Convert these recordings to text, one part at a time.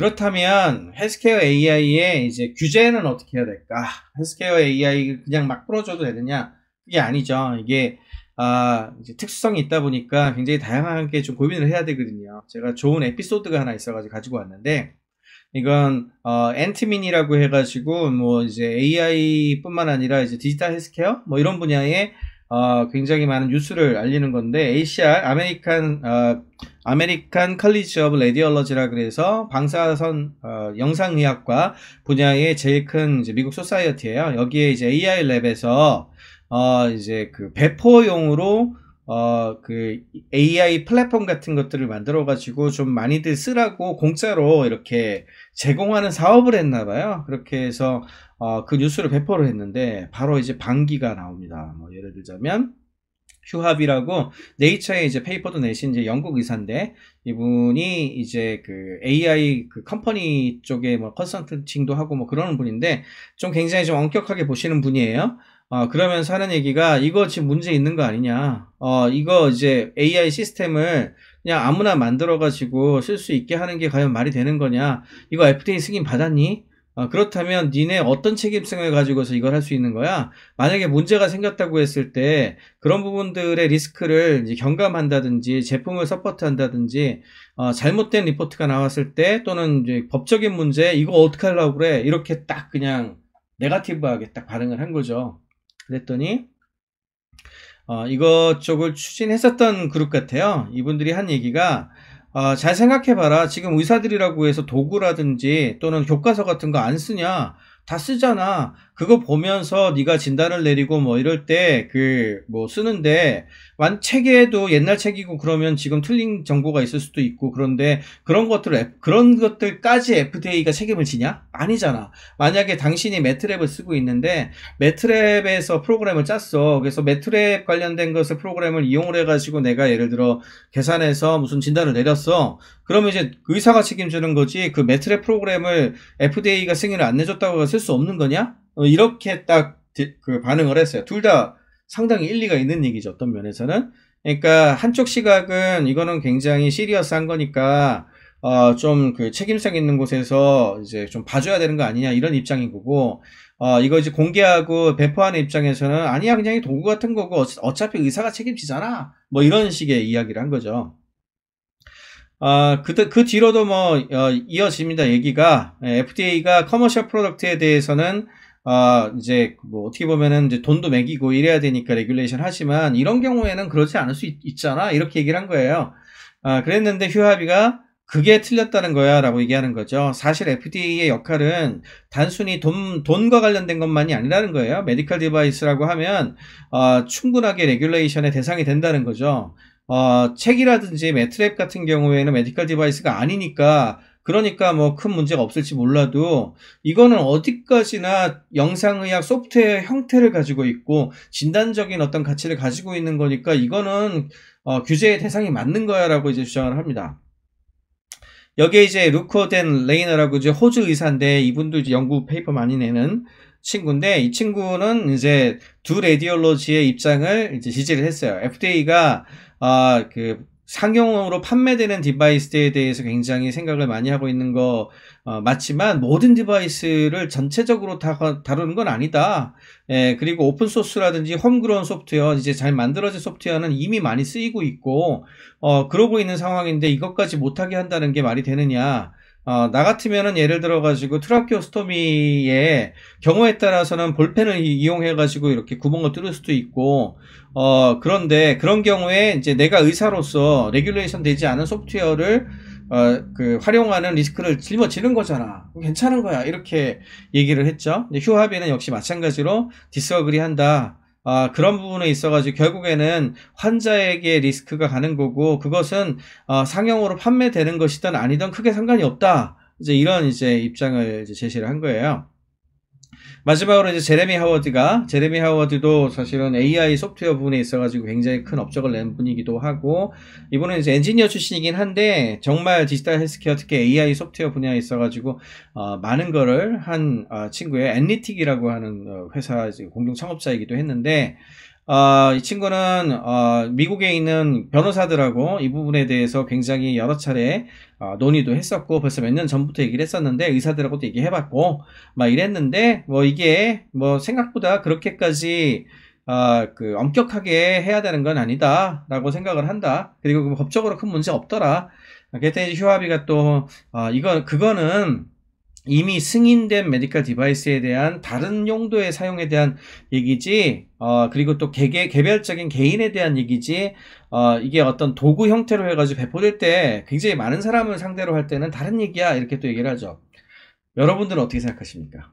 그렇다면 헬스케어 AI의 이제 규제는 어떻게 해야 될까? 헬스케어 AI 그냥 막 풀어줘도 되느냐? 그게 아니죠. 이게 아, 이제 특수성이 있다 보니까 굉장히 다양하게 좀 고민을 해야 되거든요. 제가 좋은 에피소드가 하나 있어가지고 가지고 왔는데, 이건, 어, 엔트민이라고 해가지고, 뭐, 이제 AI 뿐만 아니라 이제 디지털 헬스케어? 뭐 이런 분야에, 어, 굉장히 많은 뉴스를 알리는 건데, ACR, 아메리칸, 어, 아메리칸 칼리지 오브 레디얼러지라 그래서 방사선 어, 영상의학과 분야의 제일 큰 미국 소사이어티예요. 여기에 이제 AI 랩에서 어, 이제 그 배포용으로 어, 그 AI 플랫폼 같은 것들을 만들어가지고 좀 많이들 쓰라고 공짜로 이렇게 제공하는 사업을 했나봐요. 그렇게 해서 어, 그 뉴스를 배포를 했는데 바로 이제 반기가 나옵니다. 뭐 예를 들자면 휴합이라고 네이처에 이제 페이퍼도 내신 이제 영국 의사인데 이분이 이제 그 AI 그 컴퍼니 쪽에 뭐 컨설팅도 하고 뭐 그러는 분인데 좀 굉장히 좀 엄격하게 보시는 분이에요. 어, 그러면서 하는 얘기가 이거 지금 문제 있는 거 아니냐. 어, 이거 이제 AI 시스템을 그냥 아무나 만들어가지고 쓸 수 있게 하는 게 과연 말이 되는 거냐. 이거 FDA 승인 받았니? 어, 그렇다면 니네 어떤 책임성을 가지고서 이걸 할 수 있는 거야? 만약에 문제가 생겼다고 했을 때 그런 부분들의 리스크를 경감한다든지 제품을 서포트한다든지 어, 잘못된 리포트가 나왔을 때 또는 법적인 문제 이거 어떻게 하려고 그래? 이렇게 딱 그냥 네가티브하게 딱 반응을 한 거죠. 그랬더니 어, 이것 저것 추진했었던 그룹 같아요. 이분들이 한 얘기가 아, 잘 생각해봐라. 지금 의사들이라고 해서 도구라든지 또는 교과서 같은 거 안 쓰냐? 다 쓰잖아. 그거 보면서 네가 진단을 내리고 뭐 이럴 때 그 뭐 쓰는데 완 책에도 옛날 책이고 그러면 지금 틀린 정보가 있을 수도 있고 그런데 그런 것들 그런 것들까지 FDA가 책임을 지냐? 아니잖아. 만약에 당신이 매트랩을 쓰고 있는데 매트랩에서 프로그램을 짰어. 그래서 매트랩 관련된 것을 프로그램을 이용을 해가지고 내가 예를 들어 계산해서 무슨 진단을 내렸어. 그러면 이제 의사가 책임지는 거지 그 매트랩 프로그램을 FDA가 승인을 안 내줬다고 쓸 수 없는 거냐? 어, 이렇게 딱 그 반응을 했어요. 둘 다 상당히 일리가 있는 얘기죠. 어떤 면에서는. 그러니까 한쪽 시각은 이거는 굉장히 시리어스한 거니까 어, 좀 그 책임성 있는 곳에서 이제 좀 봐줘야 되는 거 아니냐 이런 입장인 거고 어, 이거 이제 공개하고 배포하는 입장에서는 아니야 그냥 도구 같은 거고 어차피 의사가 책임지잖아 뭐 이런 식의 이야기를 한 거죠. 아, 그, 그 뒤로도 뭐, 어, 이어집니다, 얘기가. FDA가 예, 커머셜 프로덕트에 대해서는 아, 이제 뭐 어떻게 보면은 이제 돈도 매기고 이래야 되니까 레귤레이션 하지만 이런 경우에는 그렇지 않을 수 있, 잖아 이렇게 얘기를 한 거예요. 아, 그랬는데 휴합비가 그게 틀렸다는 거야 라고 얘기하는 거죠. 사실 FDA의 역할은 단순히 돈, 돈과 관련된 것만이 아니라는 거예요. 메디컬 디바이스라고 하면 어, 충분하게 레귤레이션의 대상이 된다는 거죠. 어, 책이라든지 매트랩 같은 경우에는 메디컬 디바이스가 아니니까 그러니까 뭐 큰 문제가 없을지 몰라도 이거는 어디까지나 영상의학 소프트웨어 형태를 가지고 있고 진단적인 어떤 가치를 가지고 있는 거니까 이거는 어, 규제의 대상이 맞는 거야라고 이제 주장을 합니다. 여기에 이제 루코덴 레이너라고 이제 호주 의사인데 이분도 이제 연구 페이퍼 많이 내는 친구인데 이 친구는 이제 두 레디올로지의 입장을 이제 지지를 했어요. FDA가 아그 상용으로 판매되는 디바이스에 대해서 굉장히 생각을 많이 하고 있는 거 어, 맞지만 모든 디바이스를 전체적으로 다 다루는 건 아니다. 예, 그리고 오픈 소스라든지 홈그런 소프트웨어 이제 잘 만들어진 소프트웨어는 이미 많이 쓰이고 있고 어, 그러고 있는 상황인데 이것까지 못하게 한다는 게 말이 되느냐? 어, 나 같으면은 예를 들어가지고 트라키오스토미의 경우에 따라서는 볼펜을 이용해가지고 이렇게 구멍을 뚫을 수도 있고, 어, 그런데 그런 경우에 이제 내가 의사로서 레귤레이션 되지 않은 소프트웨어를 어, 그 활용하는 리스크를 짊어지는 거잖아. 괜찮은 거야. 이렇게 얘기를 했죠. 휴합에는 역시 마찬가지로 디스어그리 한다. 아, 그런 부분에 있어가지고 결국에는 환자에게 리스크가 가는 거고 그것은 어, 상용으로 판매되는 것이든 아니든 크게 상관이 없다. 이제 이런 이제 입장을 이제 제시를 한 거예요. 마지막으로 이제 제레미 하워드가 제레미 하워드도 사실은 AI 소프트웨어 부분에 있어가지고 굉장히 큰 업적을 낸 분이기도 하고 이분은 이제 엔지니어 출신이긴 한데 정말 디지털 헬스케어 특히 AI 소프트웨어 분야에 있어가지고 어, 많은 거를 한 어, 친구의 엔리틱이라고 하는 어, 회사 공동 창업자이기도 했는데 어, 이 친구는 어, 미국에 있는 변호사들하고 이 부분에 대해서 굉장히 여러 차례 어, 논의도 했었고 벌써 몇 년 전부터 얘기를 했었는데 의사들하고도 얘기해봤고 막 이랬는데 뭐 이게 뭐 생각보다 그렇게까지 아, 그 엄격하게 해야 되는 건 아니다라고 생각을 한다. 그리고 그 법적으로 큰 문제 없더라. 그랬더니 휴아비가 또 아, 어, 이건 그거는 이미 승인된 메디컬 디바이스에 대한 다른 용도의 사용에 대한 얘기지 어, 그리고 또 개개, 개별적인 개인에 대한 얘기지, 어, 이게 어떤 도구 형태로 해가지고 배포될 때 굉장히 많은 사람을 상대로 할 때는 다른 얘기야. 이렇게 또 얘기를 하죠. 여러분들은 어떻게 생각하십니까?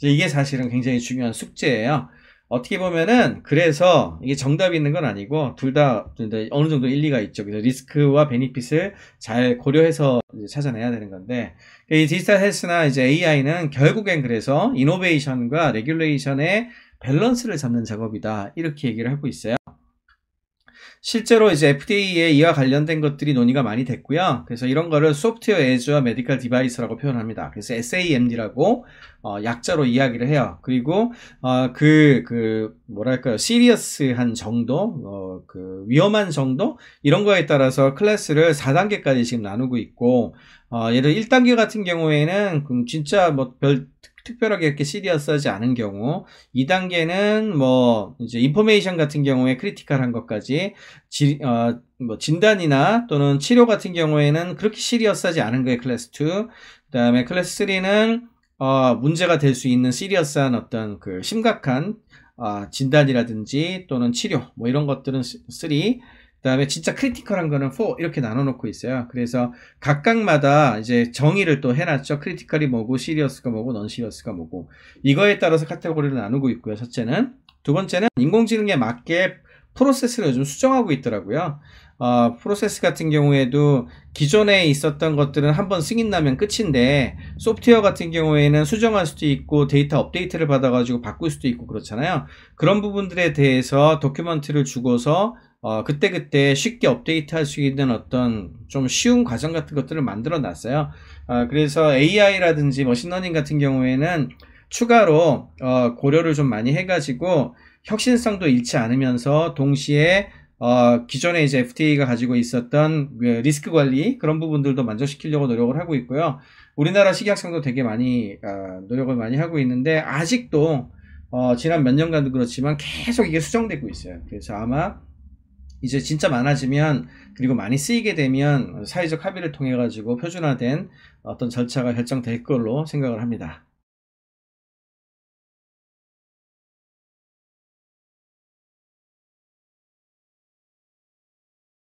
이게 사실은 굉장히 중요한 숙제예요. 어떻게 보면은 그래서 이게 정답이 있는 건 아니고 둘 다 어느 정도 일리가 있죠. 그래서 리스크와 베니핏을 잘 고려해서 찾아내야 되는 건데 그 이 디지털 헬스나 이제 AI는 결국엔 그래서 이노베이션과 레귤레이션의 밸런스를 잡는 작업이다 이렇게 얘기를 하고 있어요. 실제로 이제 FDA에 이와 관련된 것들이 논의가 많이 됐고요. 그래서 이런 거를 소프트웨어 에즈와 메디컬 디바이스라고 표현합니다. 그래서 SAMD라고 어, 약자로 이야기를 해요. 그리고 어, 그, 그 뭐랄까요, 시리어스한 정도, 어, 그 위험한 정도 이런 거에 따라서 클래스를 4단계까지 지금 나누고 있고 어, 예를 1단계 같은 경우에는 그 진짜 뭐별 특별하게 이렇게 시리어써지 않은 경우 2단계는 뭐 이제 인포메이션 같은 경우에 크리티컬한 것까지 지, 어, 뭐 진단이나 또는 치료 같은 경우에는 그렇게 시리어써지 않은 거에 클래스 2. 그다음에 클래스 3는 어, 문제가 될 수 있는 시리어스한 어떤 그 심각한 어, 진단이라든지 또는 치료 뭐 이런 것들은 3 그다음에 진짜 크리티컬한 거는 4 이렇게 나눠 놓고 있어요. 그래서 각각마다 이제 정의를 또 해놨죠. 크리티컬이 뭐고 시리어스가 뭐고 넌 시리어스가 뭐고 이거에 따라서 카테고리를 나누고 있고요. 첫째는 두 번째는 인공지능에 맞게 프로세스를 요즘 수정하고 있더라고요. 어, 프로세스 같은 경우에도 기존에 있었던 것들은 한번 승인 나면 끝인데 소프트웨어 같은 경우에는 수정할 수도 있고 데이터 업데이트를 받아가지고 바꿀 수도 있고 그렇잖아요. 그런 부분들에 대해서 도큐먼트를 주고서 어, 그때그때 쉽게 업데이트할 수 있는 어떤 좀 쉬운 과정 같은 것들을 만들어 놨어요. 어, 그래서 AI라든지 머신러닝 같은 경우에는 추가로 어, 고려를 좀 많이 해가지고 혁신성도 잃지 않으면서 동시에 어, 기존에 이제 FTA가 가지고 있었던 그 리스크 관리 그런 부분들도 만족시키려고 노력을 하고 있고요. 우리나라 식약청도 되게 많이 어, 노력을 많이 하고 있는데 아직도 어, 지난 몇 년간도 그렇지만 계속 이게 수정되고 있어요. 그래서 아마 이제 진짜 많아지면 그리고 많이 쓰이게 되면 사회적 합의를 통해 가지고 표준화된 어떤 절차가 결정될 걸로 생각을 합니다.